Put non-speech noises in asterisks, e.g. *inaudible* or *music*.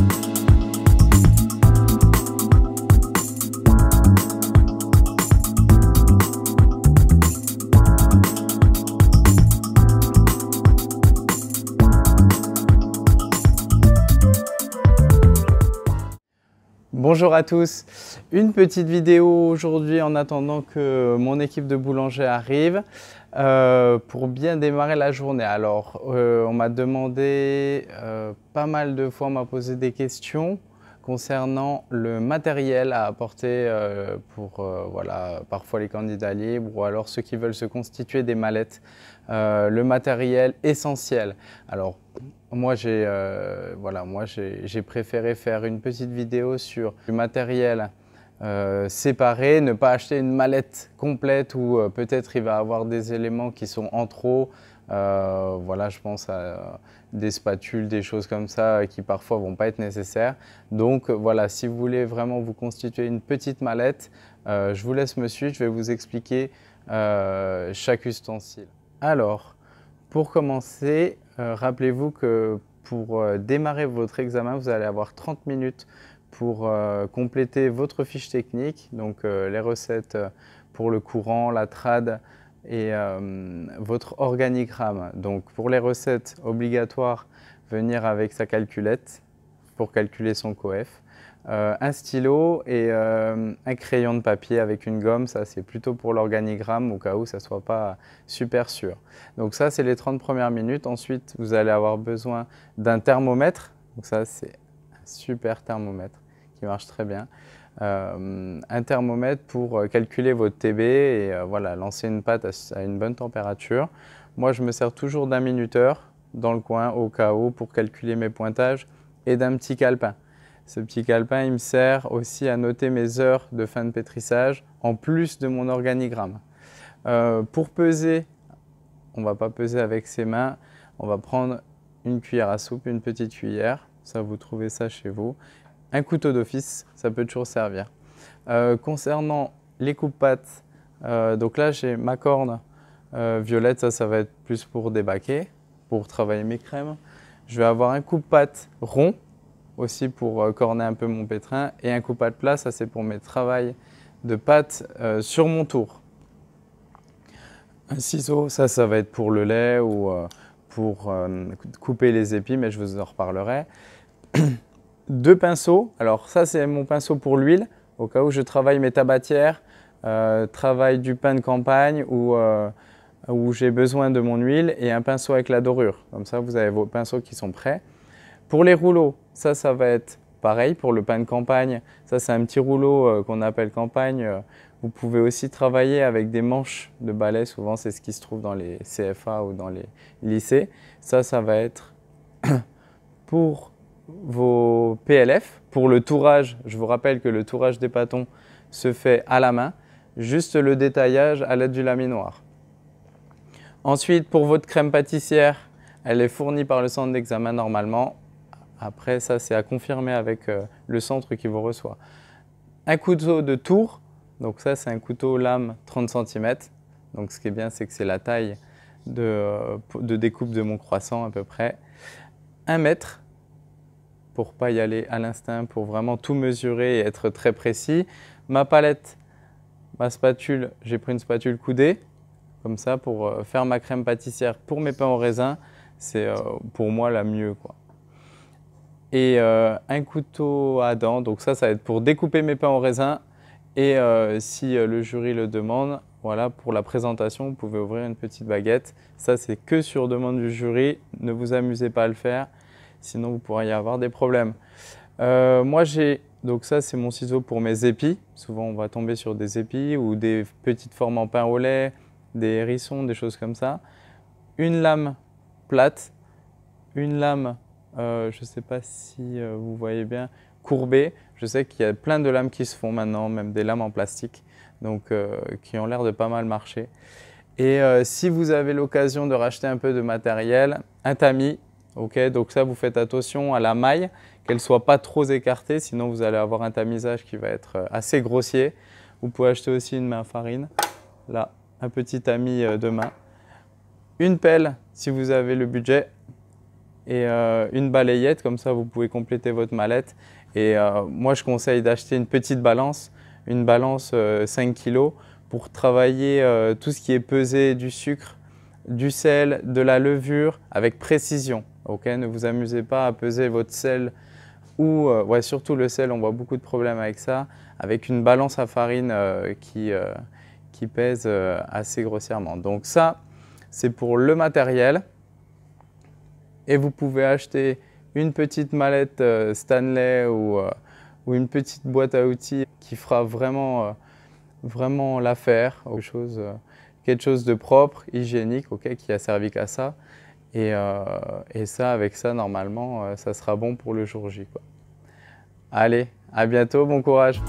you. Bonjour à tous, une petite vidéo aujourd'hui en attendant que mon équipe de boulanger arrive euh, pour bien démarrer la journée. Alors euh, on m'a demandé euh, pas mal de fois, on m'a posé des questions concernant le matériel à apporter pour voilà, parfois les candidats libres ou alors ceux qui veulent se constituer des mallettes, le matériel essentiel. Alors moi, j'ai euh, voilà, moi j'ai préféré faire une petite vidéo sur du matériel euh, séparé, ne pas acheter une mallette complète où euh, peut-être il va avoir des éléments qui sont en trop. voilà, je pense à des spatules, des choses comme ça qui parfois vont pas être nécessaires. Donc voilà, si vous voulez vraiment vous constituer une petite mallette, je vous laisse me suivre, je vais vous expliquer chaque ustensile. Alors, pour commencer, euh, rappelez-vous que pour euh, démarrer votre examen, vous allez avoir 30 minutes pour euh, compléter votre fiche technique, donc les recettes pour le courant, la trad et votre organigramme. Donc pour les recettes obligatoires, venir avec sa calculette pour calculer son COEF. Euh, un stylo et euh, un crayon de papier avec une gomme, ça c'est plutôt pour l'organigramme au cas où ça ne soit pas super sûr. Donc ça c'est les 30 premières minutes. Ensuite vous allez avoir besoin d'un thermomètre. Donc ça c'est un super thermomètre qui marche très bien. Euh, un thermomètre pour calculer votre TB et voilà, lancer une pâte à, à une bonne température. Moi je me sers toujours d'un minuteur dans le coin au cas où pour calculer mes pointages et d'un petit calepin. Ce petit calepin, il me sert aussi à noter mes heures de fin de pétrissage en plus de mon organigramme. Euh, pour peser, on ne va pas peser avec ses mains, on va prendre une cuillère à soupe, une petite cuillère, ça vous trouvez ça chez vous. Un couteau d'office, ça peut toujours servir. Euh, concernant les coupes-pattes, euh, donc là j'ai ma corne violette, ça, ça va être plus pour débaquer, pour travailler mes crèmes. Je vais avoir un coupe-pattes rond, aussi pour euh, corner un peu mon pétrin. Et un coup à de plat, ça c'est pour mes travails de pâte euh, sur mon tour. Un ciseau, ça, ça va être pour le lait ou euh, pour couper les épis, mais je vous en reparlerai. *coughs* Deux pinceaux, alors ça c'est mon pinceau pour l'huile, au cas où je travaille mes tabatières, travaille du pain de campagne ou où j'ai besoin de mon huile et un pinceau avec la dorure. Comme ça, vous avez vos pinceaux qui sont prêts. Pour les rouleaux, ça, ça va être pareil pour le pain de campagne. Ça, c'est un petit rouleau euh, qu'on appelle campagne. Euh, vous pouvez aussi travailler avec des manches de balai. Souvent, c'est ce qui se trouve dans les CFA ou dans les lycées. Ça, ça va être *coughs* pour vos PLF. Pour le tourage, je vous rappelle que le tourage des pâtons se fait à la main. Juste le détaillage à l'aide du laminoir. Ensuite, pour votre crème pâtissière, elle est fournie par le centre d'examen normalement. Après, ça, c'est à confirmer avec euh, le centre qui vous reçoit. Un couteau de tour, donc ça, c'est un couteau lame 30 cm. Donc ce qui est bien, c'est que c'est la taille de, euh, découpe de mon croissant à peu près. Un mètre, pour ne pas y aller à l'instinct, pour vraiment tout mesurer et être très précis. Ma palette, ma spatule, j'ai pris une spatule coudée, comme ça, pour euh, faire ma crème pâtissière pour mes pains au raisin. C'est pour moi la mieux, quoi et euh, un couteau à dents. Donc ça, ça va être pour découper mes pains au raisin. Et euh, si euh, le jury le demande, voilà, pour la présentation, vous pouvez ouvrir une petite baguette. Ça, c'est que sur demande du jury. Ne vous amusez pas à le faire, sinon vous pourrez y avoir des problèmes. moi, j'ai... Donc ça, c'est mon ciseau pour mes épis. Souvent, on va tomber sur des épis ou des petites formes en pain au lait, des hérissons, des choses comme ça. Une lame plate, une lame euh, je ne sais pas si euh, vous voyez bien, courbé. Je sais qu'il y a plein de lames qui se font maintenant, même des lames en plastique, donc euh, qui ont l'air de pas mal marcher. Et si vous avez l'occasion de racheter un peu de matériel, un tamis, ok, donc ça vous faites attention à la maille, qu'elle soit pas trop écartée, sinon vous allez avoir un tamisage qui va être assez grossier. Vous pouvez acheter aussi une main farine, là, un petit tamis de main. Une pelle, si vous avez le budget, et euh, une balayette, comme ça vous pouvez compléter votre mallette. Et euh, moi je conseille d'acheter une petite balance, une balance 5 euh, kg pour travailler tout ce qui est pesé du sucre, du sel, de la levure avec précision. ne vous amusez pas à peser votre sel ou ouais, surtout le sel, on voit beaucoup de problèmes avec ça, avec une balance à farine qui, qui, pèse assez grossièrement. Donc ça, c'est pour le matériel et vous pouvez acheter une petite mallette euh, Stanley euh, ou, une petite boîte à outils qui fera vraiment, euh, vraiment l'affaire, quelque chose, quelque chose de propre, hygiénique, qui a servi qu'à ça. Et, et, ça, avec ça, normalement, ça sera bon pour le jour J. Quoi. Allez, à bientôt, bon courage.